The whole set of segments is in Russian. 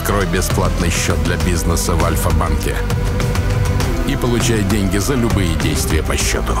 Открой бесплатный счет для бизнеса в Альфа-банке и получай деньги за любые действия по счету.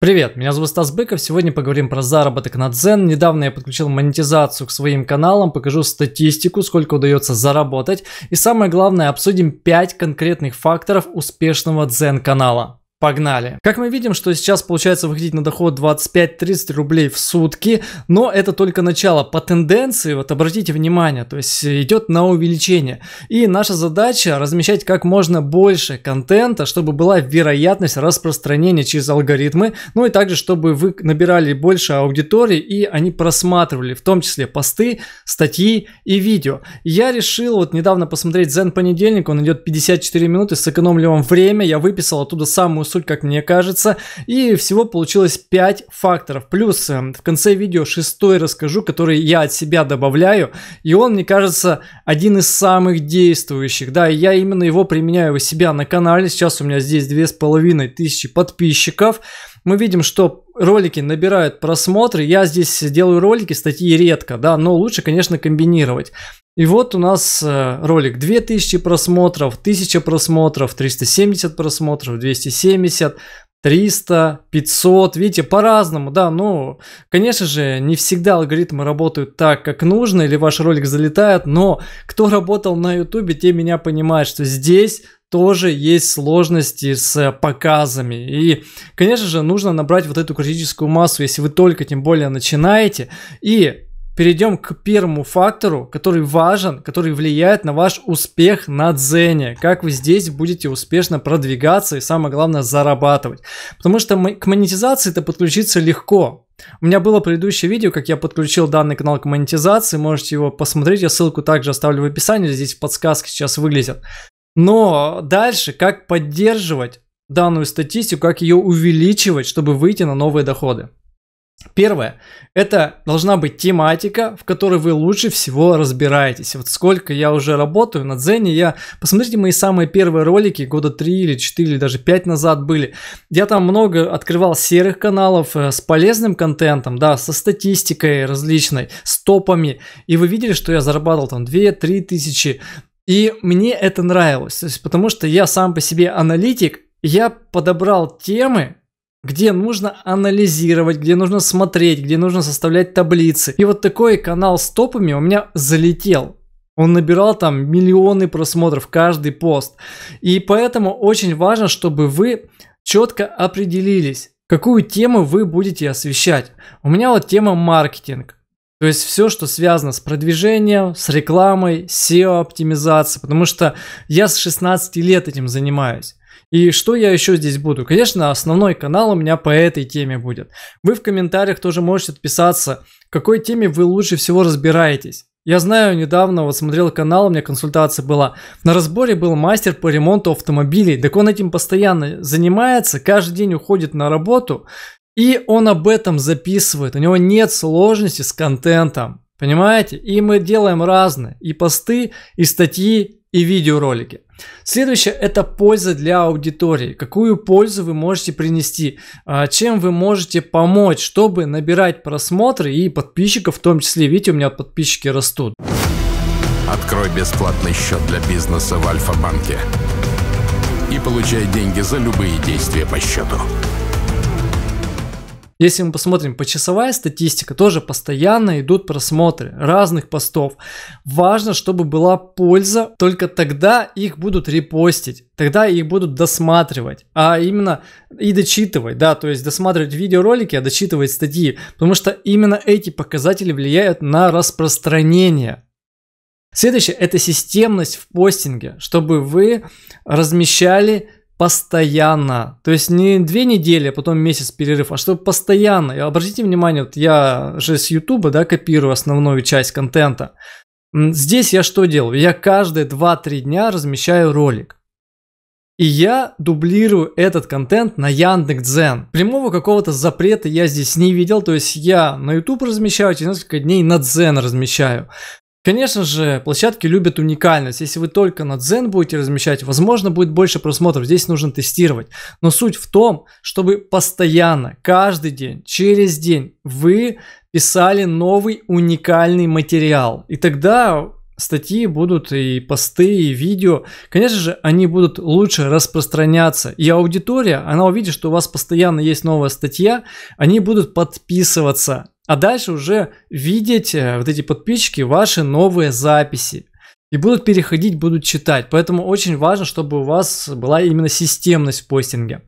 Привет, меня зовут Стас Быков, сегодня поговорим про заработок на Дзен. Недавно я подключил монетизацию к своим каналам, покажу статистику, сколько удается заработать и самое главное обсудим 5 конкретных факторов успешного Дзен канала. Погнали. Как мы видим, что сейчас получается выходить на доход 25-30 рублей в сутки, но это только начало. По тенденции, вот обратите внимание, то есть идет на увеличение. И наша задача размещать как можно больше контента, чтобы была вероятность распространения через алгоритмы, ну и также, чтобы вы набирали больше аудитории и они просматривали, в том числе посты, статьи и видео. Я решил вот недавно посмотреть Zen понедельник, он идет 54 минуты, сэкономлю вам время, я выписал оттуда самую суть, как мне кажется. И всего получилось 5 факторов. Плюс э, в конце видео шестой расскажу, который я от себя добавляю. И он, мне кажется, один из самых действующих. Да, я именно его применяю у себя на канале. Сейчас у меня здесь 2500 подписчиков мы видим, что ролики набирают просмотры. Я здесь делаю ролики, статьи редко, да, но лучше, конечно, комбинировать. И вот у нас э, ролик 2000 просмотров, 1000 просмотров, 370 просмотров, 270, 300, 500, видите, по-разному, да, ну, конечно же, не всегда алгоритмы работают так, как нужно, или ваш ролик залетает, но кто работал на YouTube, те меня понимают, что здесь тоже есть сложности с э, показами. И, конечно же, нужно набрать вот эту критическую массу, если вы только тем более начинаете. И перейдем к первому фактору, который важен, который влияет на ваш успех на дзене. Как вы здесь будете успешно продвигаться и самое главное зарабатывать. Потому что к монетизации это подключиться легко. У меня было предыдущее видео, как я подключил данный канал к монетизации, можете его посмотреть, я ссылку также оставлю в описании, здесь в подсказке сейчас выглядит. Но дальше, как поддерживать данную статистику, как ее увеличивать, чтобы выйти на новые доходы. Первое. Это должна быть тематика, в которой вы лучше всего разбираетесь. Вот сколько я уже работаю на Дзене, я... Посмотрите мои самые первые ролики, года 3 или 4, или даже 5 назад были. Я там много открывал серых каналов э, с полезным контентом, да, со статистикой различной, с топами. И вы видели, что я зарабатывал там 2-3 тысячи и мне это нравилось, то есть, потому что я сам по себе аналитик, я подобрал темы, где нужно анализировать, где нужно смотреть, где нужно составлять таблицы. И вот такой канал с топами у меня залетел. Он набирал там миллионы просмотров каждый пост. И поэтому очень важно, чтобы вы четко определились, какую тему вы будете освещать. У меня вот тема маркетинг. То есть все, что связано с продвижением, с рекламой, SEO-оптимизацией, потому что я с 16 лет этим занимаюсь. И что я еще здесь буду? Конечно, основной канал у меня по этой теме будет. Вы в комментариях тоже можете отписаться, какой теме вы лучше всего разбираетесь. Я знаю, недавно вот смотрел канал, у меня консультация была. На разборе был мастер по ремонту автомобилей. Так он этим постоянно занимается, каждый день уходит на работу и он об этом записывает. У него нет сложности с контентом. Понимаете? И мы делаем разные. И посты, и статьи, и видеоролики. Следующее – это польза для аудитории. Какую пользу вы можете принести? А, чем вы можете помочь, чтобы набирать просмотры и подписчиков в том числе? Видите, у меня подписчики растут. Открой бесплатный счет для бизнеса в Альфа-банке и получай деньги за любые действия по счету. Если мы посмотрим, почасовая статистика, тоже постоянно идут просмотры разных постов. Важно, чтобы была польза, только тогда их будут репостить, тогда их будут досматривать, а именно и дочитывать, да, то есть досматривать видеоролики, а дочитывать статьи, потому что именно эти показатели влияют на распространение. Следующее – это системность в постинге, чтобы вы размещали постоянно. То есть не две недели, а потом месяц перерыв, а чтобы постоянно. И обратите внимание, вот я же с Ютуба да, копирую основную часть контента. Здесь я что делаю? Я каждые 2-3 дня размещаю ролик. И я дублирую этот контент на Яндекс.Дзен. Прямого какого-то запрета я здесь не видел, то есть я на YouTube размещаю, через несколько дней на Дзен размещаю. Конечно же, площадки любят уникальность. Если вы только на Дзен будете размещать, возможно, будет больше просмотров. Здесь нужно тестировать. Но суть в том, чтобы постоянно, каждый день, через день вы писали новый уникальный материал. И тогда статьи будут и посты, и видео. Конечно же, они будут лучше распространяться. И аудитория, она увидит, что у вас постоянно есть новая статья, они будут подписываться а дальше уже видеть э, вот эти подписчики ваши новые записи. И будут переходить, будут читать. Поэтому очень важно, чтобы у вас была именно системность в постинге.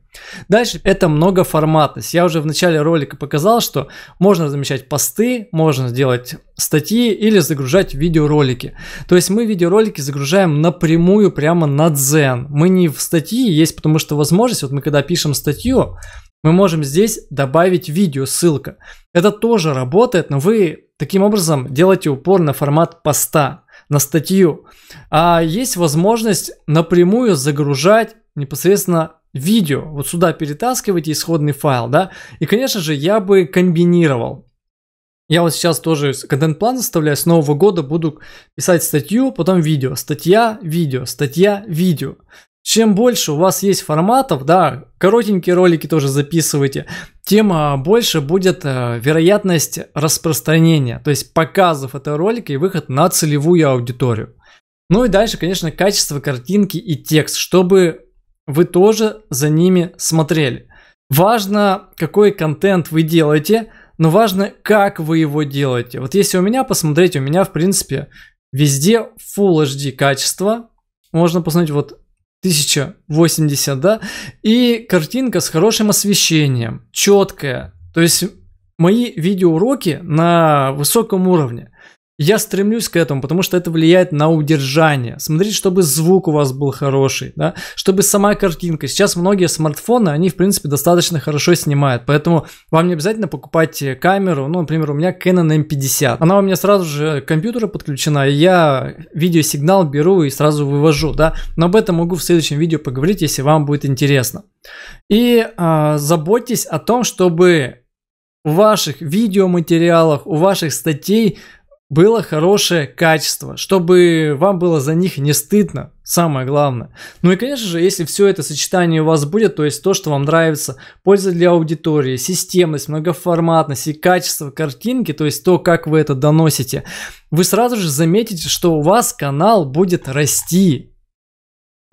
Дальше это многоформатность. Я уже в начале ролика показал, что можно размещать посты, можно сделать статьи или загружать видеоролики. То есть мы видеоролики загружаем напрямую прямо на Дзен. Мы не в статьи есть, потому что возможность, вот мы когда пишем статью, мы можем здесь добавить видео ссылка. Это тоже работает, но вы таким образом делаете упор на формат поста, на статью. А есть возможность напрямую загружать непосредственно видео. Вот сюда перетаскивайте исходный файл, да. И, конечно же, я бы комбинировал. Я вот сейчас тоже контент-план составляю, с Нового года буду писать статью, потом видео, статья, видео, статья, видео чем больше у вас есть форматов, да, коротенькие ролики тоже записывайте, тем а, больше будет э, вероятность распространения, то есть показов этого ролика и выход на целевую аудиторию. Ну и дальше, конечно, качество картинки и текст, чтобы вы тоже за ними смотрели. Важно, какой контент вы делаете, но важно, как вы его делаете. Вот если у меня посмотреть, у меня, в принципе, везде Full HD качество. Можно посмотреть, вот 1080, да, и картинка с хорошим освещением, четкая. То есть мои видеоуроки на высоком уровне. Я стремлюсь к этому, потому что это влияет на удержание. Смотрите, чтобы звук у вас был хороший, да? чтобы сама картинка. Сейчас многие смартфоны, они, в принципе, достаточно хорошо снимают, поэтому вам не обязательно покупать камеру. Ну, например, у меня Canon M50. Она у меня сразу же к компьютеру подключена, и я видеосигнал беру и сразу вывожу. Да? Но об этом могу в следующем видео поговорить, если вам будет интересно. И э, заботьтесь о том, чтобы в ваших видеоматериалах, у ваших статей – было хорошее качество, чтобы вам было за них не стыдно, самое главное. Ну и, конечно же, если все это сочетание у вас будет, то есть то, что вам нравится, польза для аудитории, системность, многоформатность и качество картинки, то есть то, как вы это доносите, вы сразу же заметите, что у вас канал будет расти,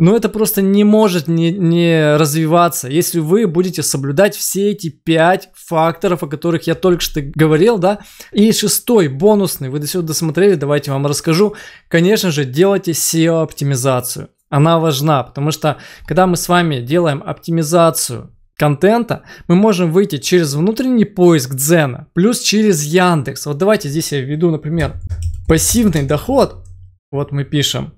но это просто не может не, не развиваться, если вы будете соблюдать все эти пять факторов, о которых я только что говорил, да. И шестой, бонусный, вы до сюда досмотрели, давайте вам расскажу. Конечно же, делайте SEO-оптимизацию. Она важна, потому что когда мы с вами делаем оптимизацию контента, мы можем выйти через внутренний поиск Дзена, плюс через Яндекс. Вот давайте здесь я введу, например, пассивный доход. Вот мы пишем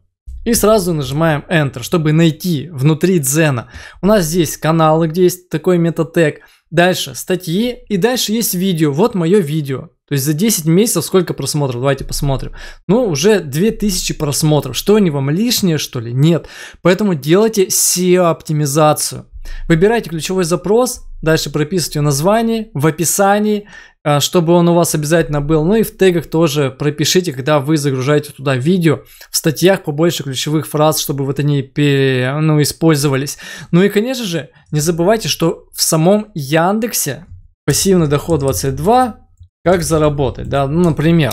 и сразу нажимаем Enter, чтобы найти внутри дзена. У нас здесь каналы, где есть такой метатег. Дальше статьи и дальше есть видео. Вот мое видео. То есть за 10 месяцев сколько просмотров? Давайте посмотрим. Ну, уже 2000 просмотров. Что они вам лишнее, что ли? Нет. Поэтому делайте SEO-оптимизацию. Выбирайте ключевой запрос, дальше прописывайте название в описании, э, чтобы он у вас обязательно был. Ну и в тегах тоже пропишите, когда вы загружаете туда видео, в статьях побольше ключевых фраз, чтобы вот они пере, ну, использовались. Ну и, конечно же, не забывайте, что в самом Яндексе пассивный доход 22, как заработать, да, ну, например,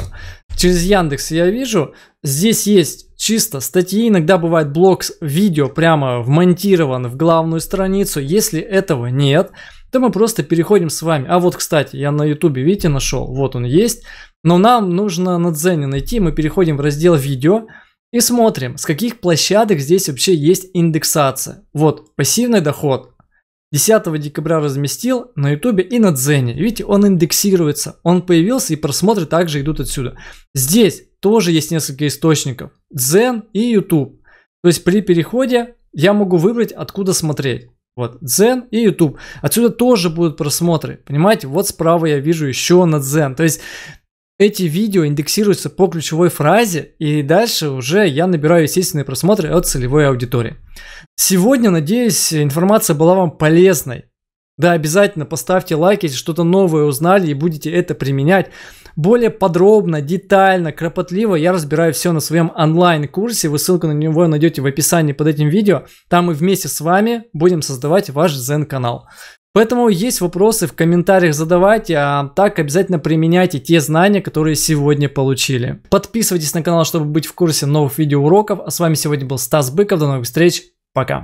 через Яндекс я вижу, здесь есть чисто статьи, иногда бывает блок видео прямо вмонтирован в главную страницу, если этого нет, то мы просто переходим с вами. А вот, кстати, я на ютубе, видите, нашел, вот он есть, но нам нужно на Дзене найти, мы переходим в раздел видео, и смотрим, с каких площадок здесь вообще есть индексация. Вот, пассивный доход, 10 декабря разместил на ютубе и на дзене. Видите, он индексируется, он появился и просмотры также идут отсюда. Здесь тоже есть несколько источников, дзен и ютуб. То есть при переходе я могу выбрать, откуда смотреть. Вот, Дзен и YouTube. Отсюда тоже будут просмотры. Понимаете, вот справа я вижу еще на Дзен. То есть эти видео индексируются по ключевой фразе, и дальше уже я набираю естественные просмотры от целевой аудитории. Сегодня, надеюсь, информация была вам полезной. Да, обязательно поставьте лайк, если что-то новое узнали и будете это применять. Более подробно, детально, кропотливо я разбираю все на своем онлайн-курсе. Вы ссылку на него найдете в описании под этим видео. Там мы вместе с вами будем создавать ваш Zen-канал. Поэтому есть вопросы в комментариях задавайте, а так обязательно применяйте те знания, которые сегодня получили. Подписывайтесь на канал, чтобы быть в курсе новых видеоуроков. А с вами сегодня был Стас Быков. До новых встреч. Пока.